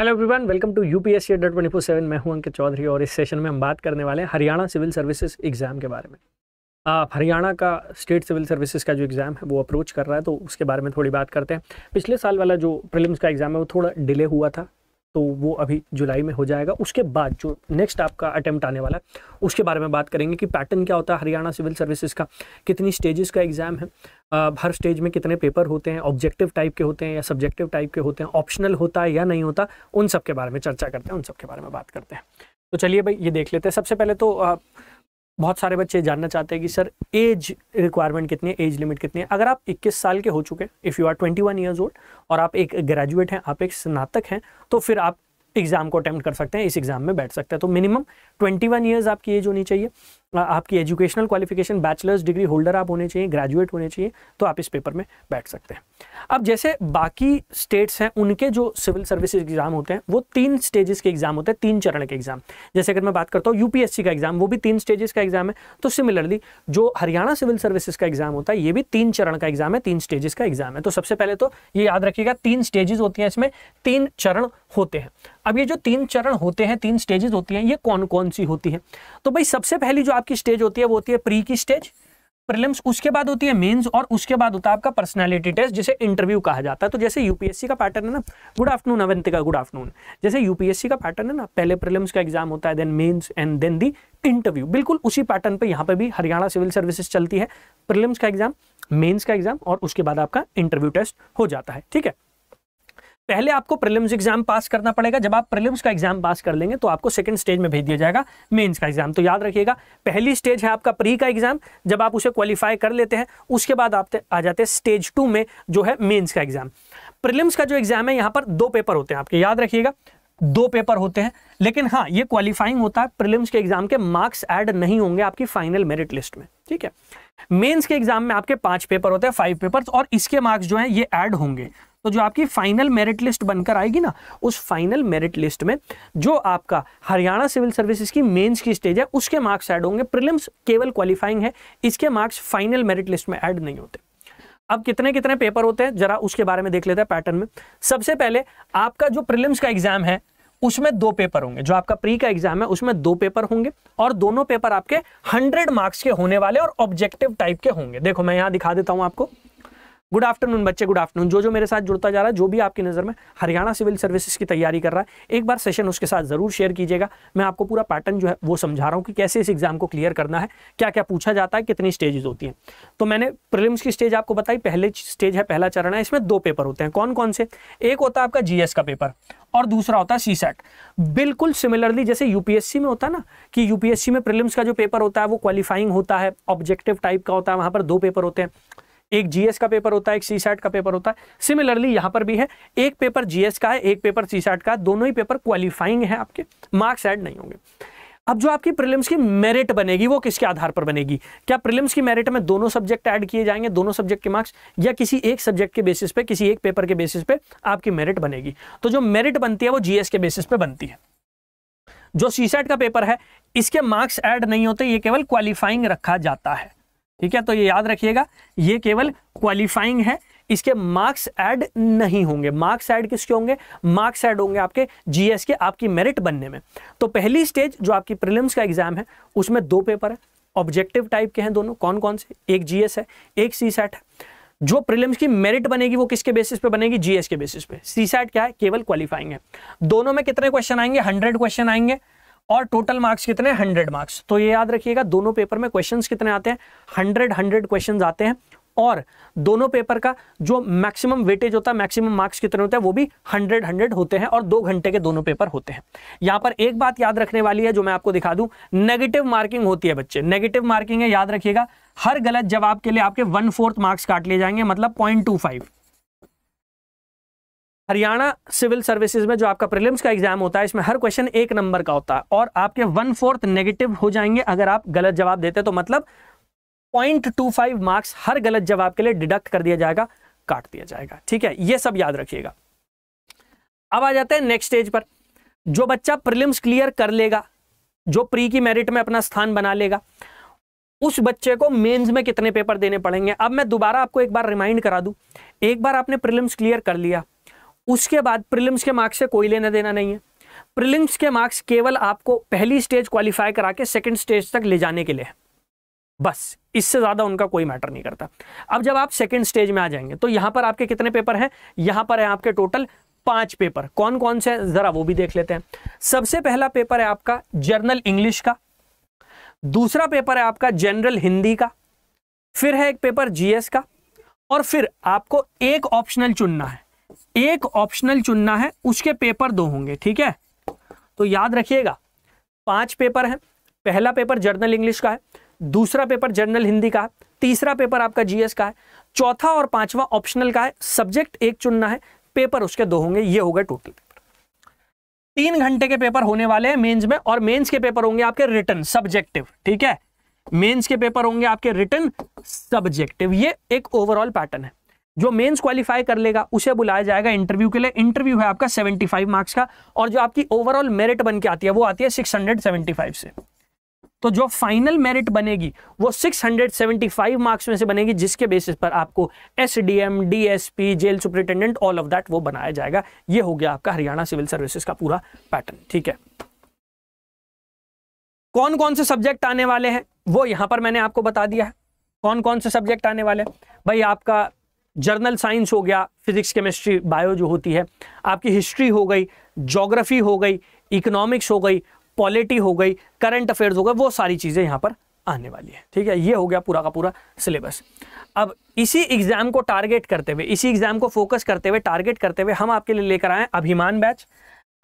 hello everyone welcome to U P S C twenty four seven मैं हूं अंकित चौधरी और इस सेशन में हम बात करने वाले हैं हरियाणा सिविल सर्विसेज एग्ज़ाम के बारे में आप हरियाणा का स्टेट सिविल सर्विसेज का जो एग्ज़ाम है वो अप्रोच कर रहा है तो उसके बारे में थोड़ी बात करते हैं पिछले साल वाला जो प्रीलिम्स का एग्ज़ाम है वो थोड़ा डिले हुआ था तो वो अभी जुलाई में हो जाएगा उसके बाद जो नेक्स्ट आपका अटैम्प्ट आने वाला है उसके बारे में बात करेंगे कि पैटर्न क्या होता है हरियाणा सिविल सर्विसेज का कितनी स्टेजेस का एग्ज़ाम है आ, हर स्टेज में कितने पेपर होते हैं ऑब्जेक्टिव टाइप के होते हैं या सब्जेक्टिव टाइप के होते हैं ऑप्शनल होता है या नहीं होता उन सब के बारे में चर्चा करते हैं उन सब के बारे में बात करते हैं तो चलिए भाई ये देख लेते हैं सबसे पहले तो बहुत सारे बच्चे जानना चाहते हैं कि सर एज रिक्वायरमेंट कितनी है एज लिमिट कितनी है अगर आप 21 साल के हो चुके हैं if you are 21 one years old और आप एक ग्रेजुएट हैं आप एक स्नातक हैं तो फिर आप एग्ज़ाम को अटैम्प्ट कर सकते हैं इस एग्ज़ाम में बैठ सकते हैं तो मिनिमम 21 वन ईयर्स आपकी एज होनी चाहिए आपकी educational qualification bachelors degree holder आप होने चाहिए ग्रेजुएट होने चाहिए तो आप इस पेपर में बैठ सकते हैं अब जैसे बाकी स्टेट्स हैं उनके जो सिविल सर्विस एग्जाम होते हैं वो तीन स्टेजेस के एग्जाम होते हैं तीन चरण के एग्जाम जैसे अगर मैं बात करता हूँ यूपीएससी का एग्जाम वो भी तीन स्टेजेस का एग्जाम है तो सिमिलरली जो हरियाणा सिविल सर्विसेज का एग्जाम होता है ये भी तीन चरण का एग्जाम है तीन स्टेजेस का एग्जाम है तो सबसे पहले तो ये याद रखिएगा तीन स्टेजेस होती हैं इसमें तीन चरण होते हैं अब ये जो तीन चरण होते हैं तीन स्टेजेस होती हैं ये कौन कौन सी होती है तो भाई सबसे पहली जो आप की स्टेज होती है वो होती है प्री की स्टेज प्रिलिम्स उसके बाद होती है मेंस और उसके बाद होता है आपका पर्सनालिटी टेस्ट जिसे इंटरव्यू कहा जाता है तो जैसे यूपीएससी का पैटर्न है ना good afternoon Avantika good afternoon जैसे यूपीएससी का पैटर्न है ना पहले प्रिलिम्स का एग्जाम होता है then mains and then the interview बिल्कुल उसी पैटर्न पर यहाँ पर भी हरियाणा सिविल सर्विसेज चलती है प्रिलिम्स का एग्जाम मेन्स का एग्जाम और उसके बाद आपका इंटरव्यू टेस्ट हो जाता है ठीक है पहले आपको प्रीलिम्स एग्जाम पास करना पड़ेगा जब आप प्रीलिम्स का एग्जाम पास कर लेंगे तो आपको सेकंड स्टेज में भेज दिया जाएगा मेंस का एग्जाम तो याद रखिएगा पहली स्टेज है आपका प्री का एग्जाम जब आप उसे क्वालिफाई कर लेते हैं उसके बाद आप आ जाते हैं स्टेज टू में जो है मेन्स का एग्जाम प्रिलिम्स का जो एग्जाम है यहाँ पर दो पेपर होते हैं आपके याद रखिएगा दो पेपर होते हैं लेकिन हाँ ये क्वालिफाइंग होता है प्रिलिम्स के एग्जाम के मार्क्स ऐड नहीं होंगे आपकी फाइनल मेरिट लिस्ट में ठीक है मेंस के एग्जाम में आपके पांच पेपर होते हैं फाइव पेपर्स और इसके मार्क्स जो हैं ये ऐड होंगे तो जो आपकी फाइनल मेरिट लिस्ट बनकर आएगी ना उस फाइनल मेरिट लिस्ट में जो आपका हरियाणा सिविल सर्विसेज की मेंस की स्टेज है उसके मार्क्स ऐड होंगे प्रिलिम्स केवल क्वालिफाइंग है इसके मार्क्स फाइनल मेरिट लिस्ट में ऐड नहीं होते अब कितने कितने पेपर होते हैं जरा उसके बारे में देख लेते हैं पैटर्न में सबसे पहले आपका जो प्रिलिम्स का एग्जाम है उसमें दो पेपर होंगे जो आपका प्री का एग्जाम है उसमें दो पेपर होंगे और दोनों पेपर आपके 100 मार्क्स के होने वाले और ऑब्जेक्टिव टाइप के होंगे देखो मैं यहां दिखा देता हूं आपको गुड आफ्टरनून बच्चे गुड आफ्टरनून जो जो मेरे साथ जुड़ता जा रहा है जो भी आपकी नज़र में हरियाणा सिविल सर्विसेज की तैयारी कर रहा है एक बार सेशन उसके साथ ज़रूर शेयर कीजिएगा मैं आपको पूरा पैटर्न जो है वो समझा रहा हूँ कि कैसे इस एग्जाम को क्लियर करना है क्या क्या पूछा जाता है कितनी स्टेजेस होती हैं तो मैंने प्रिलिम्स की स्टेज आपको बताई पहले स्टेज है पहला चरण है इसमें दो पेपर होते हैं कौन कौन से एक होता है आपका जीएस का पेपर और दूसरा होता है सी सेट बिल्कुल सिमिलरली जैसे यूपीएससी में होता है ना कि यूपीएससी में प्रिलिम्स का जो पेपर होता है वो क्वालिफाइंग होता है ऑब्जेक्टिव टाइप का होता है वहाँ पर दो पेपर होते हैं एक जीएस का पेपर होता है एक सी का पेपर होता है सिमिलरली यहां पर भी है एक पेपर जीएस का है एक पेपर सी का दोनों ही पेपर क्वालिफाइंग है आपके मार्क्स एड नहीं होंगे अब जो आपकी प्रीलिम्स की मेरिट बनेगी वो किसके आधार पर बनेगी क्या प्रीलिम्स की मेरिट में दोनों सब्जेक्ट ऐड किए जाएंगे दोनों सब्जेक्ट के मार्क्स या किसी एक सब्जेक्ट के बेसिस पे किसी एक पेपर के बेसिस पे आपकी मेरिट बनेगी तो जो मेरिट बनती है वो जीएस के बेसिस पे बनती है जो सीसेट का पेपर है इसके मार्क्स ऐड नहीं होते ये केवल क्वालिफाइंग रखा जाता है ठीक है तो ये याद रखिएगा ये केवल क्वालिफाइंग है इसके मार्क्स ऐड नहीं होंगे मार्क्स ऐड किसके होंगे मार्क्स ऐड होंगे आपके जीएस के आपकी मेरिट बनने में तो पहली स्टेज जो आपकी प्रिलिम्स का एग्जाम है उसमें दो पेपर है ऑब्जेक्टिव टाइप के हैं दोनों कौन कौन से एक जीएस है एक सी सेट है जो प्रिलिम्स की मेरिट बनेगी वो किसके बेसिस पे बनेगी जीएस के बेसिस पे सी सेट क्या है केवल क्वालिफाइंग है दोनों में कितने क्वेश्चन आएंगे हंड्रेड क्वेश्चन आएंगे और टोटल मार्क्स कितने हंड्रेड मार्क्स तो ये याद रखिएगा दोनों पेपर में क्वेश्चन कितने आते हैं हंड्रेड हंड्रेड क्वेश्चन आते हैं और दोनों पेपर का जो मैक्सिमम वेटेज होता है मैक्सिमम मार्क्स कितने होते हैं वो भी हंड्रेड हंड्रेड होते हैं और दो घंटे के दोनों पेपर होते हैं यहां पर एक बात याद रखने वाली है जो मैं आपको दिखा दूं नेगेटिव मार्किंग होती है बच्चे नेगेटिव मार्किंग है याद रखिएगा हर गलत जवाब के लिए आपके वन फोर्थ मार्क्स काट लिए जाएंगे मतलब point two five Haryana civil services में जो आपका प्रीलिम्स का एग्जाम होता है इसमें हर क्वेश्चन एक नंबर का होता है और आपके वन फोर्थ नेगेटिव हो जाएंगे अगर आप गलत जवाब देते तो मतलब पॉइंट टू फाइव मार्क्स हर गलत जवाब के लिए डिडक्ट कर दिया जाएगा काट दिया जाएगा ठीक है ये सब याद रखिएगा अब आ जाते हैं नेक्स्ट स्टेज पर जो बच्चा प्रिलिम्स क्लियर कर लेगा जो प्री की मेरिट में अपना स्थान बना लेगा उस बच्चे को मेंस में कितने पेपर देने पड़ेंगे अब मैं दोबारा आपको एक बार रिमाइंड करा दूं एक बार आपने प्रिलिम्स क्लियर कर लिया उसके बाद प्रिलिम्स के मार्क्स से कोई लेना देना नहीं है प्रिलिम्स के मार्क्स केवल आपको पहली स्टेज क्वालिफाई करा के सेकेंड स्टेज तक ले जाने के लिए बस इससे ज़्यादा उनका कोई मैटर नहीं करता अब जब आप सेकेंड स्टेज में आ जाएंगे तो यहां पर आपके कितने पेपर हैं यहां पर है आपके टोटल पांच पेपर कौन कौन से ज़रा वो भी देख लेते हैं सबसे पहला पेपर है आपका जर्नल इंग्लिश का दूसरा पेपर है आपका जनरल हिंदी का फिर है एक पेपर जीएस का और फिर आपको एक ऑप्शनल चुनना है एक ऑप्शनल चुनना है उसके पेपर दो होंगे ठीक है तो याद रखिएगा पांच पेपर हैं पहला पेपर जर्नल इंग्लिश का है दूसरा पेपर जर्नल हिंदी का है तीसरा पेपर आपका जीएस का है चौथा और पांचवा ऑप्शनल का है सब्जेक्ट एक चुनना है पेपर उसके दो होंगे ये होगा टोटल पेपर तीन घंटे के पेपर होने वाले हैं मेंस में और मेंस के पेपर होंगे आपके रिटर्न सब्जेक्टिव ठीक है मेंस के पेपर होंगे आपके रिटर्न सब्जेक्टिव ये एक ओवरऑल पैटर्न है जो मेंस क्वालिफाई कर लेगा उसे बुलाया जाएगा इंटरव्यू के लिए इंटरव्यू है आपका 75 मार्क्स का और जो आपकी ओवरऑल मेरिट बन के आती है वो आती है 675 से तो जो फाइनल मेरिट बनेगी वो 675 मार्क्स में से बनेगी जिसके बेसिस पर आपको S D M D S P jail superintendent all of that वो बनाया जाएगा ये हो गया आपका हरियाणा सिविल सर्विसेज का पूरा पैटर्न ठीक है कौन कौन से सब्जेक्ट आने वाले हैं वो यहां पर मैंने आपको बता दिया है कौन कौन से सब्जेक्ट आने वाले भाई आपका जर्नल साइंस हो गया फिजिक्स केमिस्ट्री बायो जो होती है आपकी हिस्ट्री हो गई जोग्राफी हो गई इकोनॉमिक्स हो गई पॉलिटी हो गई करंट अफेयर्स हो गए वो सारी चीज़ें यहाँ पर आने वाली है ठीक है ये हो गया पूरा का पूरा सिलेबस अब इसी एग्ज़ाम को टारगेट करते हुए इसी एग्ज़ाम को फोकस करते हुए टारगेट करते हुए हम आपके लिए लेकर आए अभिमान बैच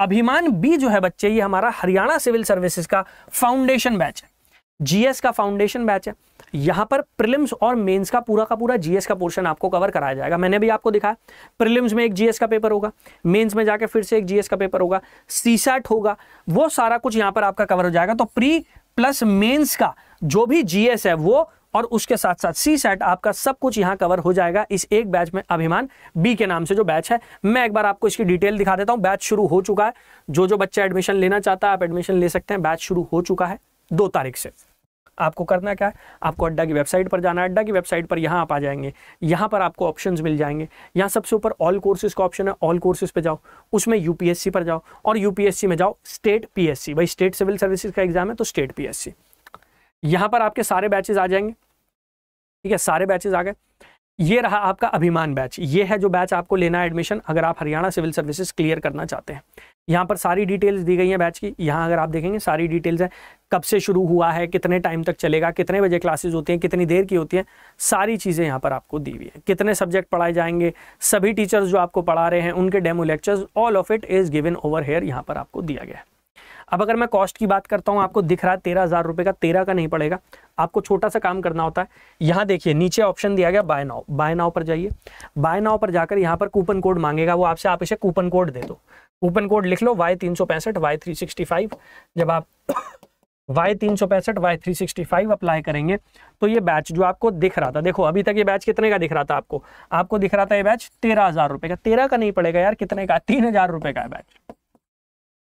अभिमान बी जो है बच्चे ये हमारा हरियाणा सिविल सर्विसेज का फाउंडेशन बैच है जीएस का फाउंडेशन बैच है यहां पर प्रिलिम्स और मेंस का पूरा का पूरा जीएस का पोर्शन आपको कवर कराया जाएगा मैंने भी आपको दिखाया प्रिलिम्स में एक जीएस का पेपर होगा मेंस में जाके फिर से एक जीएस का पेपर होगा सीसैट होगा वो सारा कुछ यहां पर आपका कवर हो जाएगा तो प्री प्लस मेंस का जो भी जीएस है वो और उसके साथ साथ सी सेट आपका सब कुछ यहां कवर हो जाएगा इस एक बैच में अभिमान बी के नाम से जो बैच है मैं एक बार आपको इसकी डिटेल दिखा देता हूं बैच शुरू हो चुका है जो जो बच्चा एडमिशन लेना चाहता है आप एडमिशन ले सकते हैं बैच शुरू हो चुका है दो तारीख से आपको करना क्या है आपको अड्डा की वेबसाइट पर जाना है अड्डा की वेबसाइट पर यहाँ आप आ जाएंगे यहाँ पर आपको ऑप्शंस मिल जाएंगे यहाँ सबसे ऊपर ऑल कोर्सेज का ऑप्शन है ऑल कोर्सेज पे जाओ उसमें यूपीएससी पर जाओ और यूपीएससी में जाओ स्टेट पीएससी भाई स्टेट सिविल सर्विसेज का एग्जाम है तो स्टेट पी एस पर आपके सारे बैचेज आ जाएंगे ठीक है सारे बैचेज आ गए ये रहा आपका अभिमान बैच ये है जो बैच आपको लेना है एडमिशन अगर आप हरियाणा सिविल सर्विसेज क्लियर करना चाहते हैं यहाँ पर सारी डिटेल्स दी गई हैं बैच की यहाँ अगर आप देखेंगे सारी डिटेल्स हैं कब से शुरू हुआ है कितने टाइम तक चलेगा कितने बजे क्लासेज होती हैं कितनी देर की होती हैं सारी चीज़ें यहाँ पर आपको दी हुई है कितने सब्जेक्ट पढ़ाए जाएंगे सभी टीचर्स जो आपको पढ़ा रहे हैं उनके demo lectures all of it is given over here यहाँ पर आपको दिया गया है अब अगर मैं कॉस्ट की बात करता हूँ आपको दिख रहा है तेरह हज़ार रुपए का तेरह का नहीं पड़ेगा आपको छोटा सा काम करना होता है यहाँ देखिए नीचे ऑप्शन दिया गया बाय नाव बाय नाव पर जाइए बाय नाव पर जाकर यहाँ पर कूपन कोड मांगेगा वो आपसे आप इसे कूपन कोड दे दो कूपन कोड लिख लो वाई तीन सौ पैंसठ वाई थ्री सिक्सटी फाइव जब आप वाई तीन सौ पैंसठ Y three sixty five apply करेंगे तो ये बैच जो आपको दिख रहा था देखो अभी तक ये बैच कितने का दिख रहा था आपको आपको दिख रहा था ये बैच तेरह हज़ार रुपये का तेरह का नहीं पड़ेगा यार कितने का तीन हज़ार रुपये का है बैच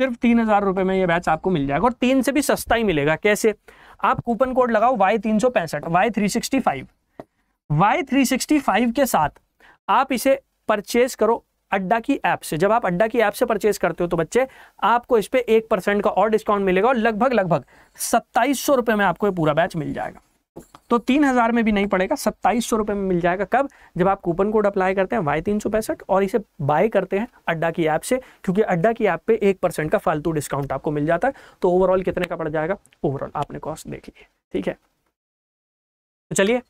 सिर्फ तीन हजार रुपये में ये बैच आपको मिल जाएगा और तीन से भी सस्ता ही मिलेगा कैसे आप कूपन कोड लगाओ वाई तीन सौ पैंसठ Y three sixty five Y three sixty five के साथ आप इसे परचेज करो अड्डा की ऐप से जब आप अड्डा की ऐप से परचेज करते हो तो बच्चे आपको इस पर एक परसेंट का और डिस्काउंट मिलेगा और लगभग लगभग सत्ताईस सौ रुपये में आपको ये पूरा बैच मिल जाएगा तो तीन हज़ार में भी नहीं पड़ेगा सत्ताईस सौ रुपये में मिल जाएगा कब जब आप कूपन कोड अप्लाई करते हैं वाई तीन सौ पैंसठ और इसे बाय करते हैं अड्डा की ऐप से क्योंकि अड्डा की ऐप पे एक परसेंट का फालतू डिस्काउंट आपको मिल जाता है तो ओवरऑल कितने का पड़ जाएगा ओवरऑल आपने कॉस्ट देख लिए ठीक है तो चलिए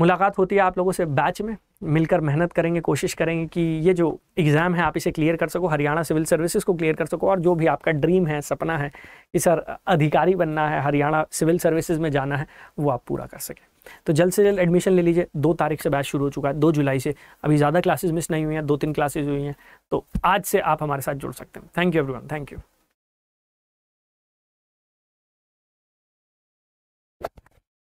मुलाकात होती है आप लोगों से बैच में मिलकर मेहनत करेंगे कोशिश करेंगे कि ये जो एग्ज़ाम है आप इसे क्लियर कर सको हरियाणा सिविल सर्विसेज को क्लियर कर सको और जो भी आपका ड्रीम है सपना है कि सर अधिकारी बनना है हरियाणा सिविल सर्विसेज में जाना है वो आप पूरा कर सकें तो जल्द से जल्द एडमिशन ले लीजिए दो तारीख से बैच शुरू हो चुका है दो जुलाई से अभी ज़्यादा क्लासेज मिस नहीं हुई हैं दो तीन क्लासेज हुई हैं तो आज से आप हमारे साथ जुड़ सकते हैं thank you everyone thank you